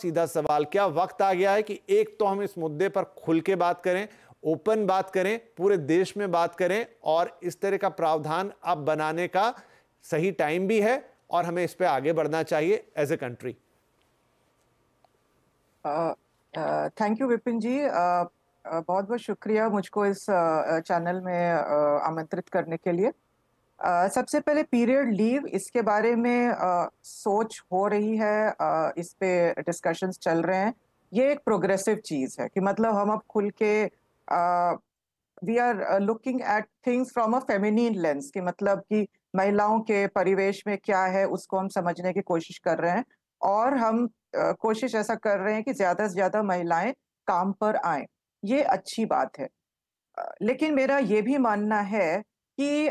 सीधा सवाल क्या वक्त आ गया है कि एक तो हम इस मुद्दे पर खुल के बात करें ओपन बात करें पूरे देश में बात करें और इस तरह का प्रावधान अब बनाने का सही टाइम भी है और हमें इस पर आगे बढ़ना चाहिए as a country thank you Vipin ji uh, uh, बहुत बहुत शुक्रिया मुझको इस चैनल uh, में uh, आमंत्रित करने के लिए सबसे पहले पीरियड लीव इसके बारे में आ, सोच हो रही है आ, इस पे डिस्कशंस चल रहे हैं ये एक प्रोग्रेसिव चीज़ है कि मतलब हम अब खुल के we are looking at things from a feminine lens कि मतलब कि महिलाओं के परिवेश में क्या है उसको हम समझने की कोशिश कर रहे हैं और हम कोशिश ऐसा कर रहे हैं कि ज़्यादा से ज़्यादा महिलाएं काम पर आए ये अच्छी बात है लेकिन मेरा ये भी मानना है कि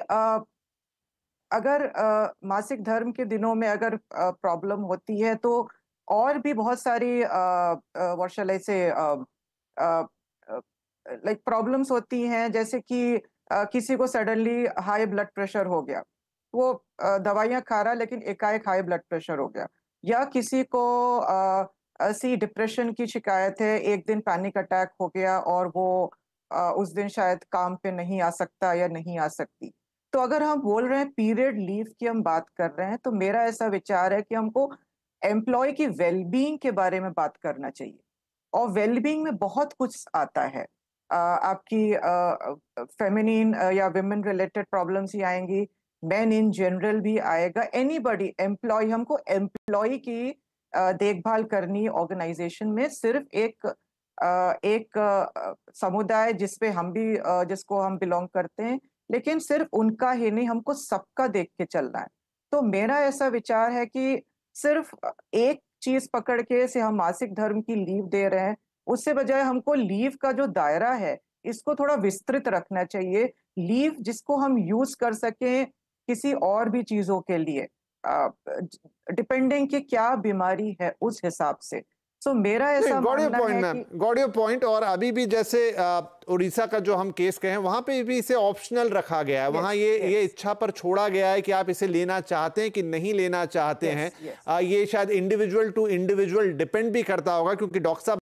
अगर आ, मासिक धर्म के दिनों में अगर प्रॉब्लम होती है तो और भी बहुत सारी वर्षालय से लाइक प्रॉब्लम्स होती हैं जैसे कि आ, किसी को सडनली हाई ब्लड प्रेशर हो गया वो दवाइयाँ खा रहा लेकिन एकाएक हाई ब्लड प्रेशर हो गया या किसी को ऐसी डिप्रेशन की शिकायत है एक दिन पैनिक अटैक हो गया और वो आ, उस दिन शायद काम पे नहीं आ सकता या नहीं आ सकती तो अगर हम बोल रहे हैं पीरियड लीव की हम बात कर रहे हैं तो मेरा ऐसा विचार है कि हमको एम्प्लॉय की वेलबींग के बारे में बात करना चाहिए और वेलबींग में बहुत कुछ आता है आ, आपकी फेमिनिन या वेमेन रिलेटेड प्रॉब्लम्स ही आएंगी मैन इन जनरल भी आएगा एनी बडी एम्प्लॉय हमको एम्प्लॉय की देखभाल करनी ऑर्गेनाइजेशन में सिर्फ एक एक समुदाय जिसपे हम भी जिसको हम बिलोंग करते हैं लेकिन सिर्फ उनका ही नहीं हमको सबका देख के चलना है तो मेरा ऐसा विचार है कि सिर्फ एक चीज पकड़ के से हम मासिक धर्म की लीव दे रहे हैं उससे बजाय हमको लीव का जो दायरा है इसको थोड़ा विस्तृत रखना चाहिए लीव जिसको हम यूज कर सकें किसी और भी चीजों के लिए डिपेंडिंग कि क्या बीमारी है उस हिसाब से सो मेरा ऐसा got your point ma'am got your point और अभी भी जैसे उड़ीसा का जो हम केस कहे वहाँ पे भी इसे ऑप्शनल रखा गया है वहां वहाँ ये ये इच्छा पर छोड़ा गया है कि आप इसे लेना चाहते हैं कि नहीं लेना चाहते हैं ये शायद इंडिविजुअल टू इंडिविजुअल डिपेंड भी करता होगा क्योंकि डॉक्टर साहब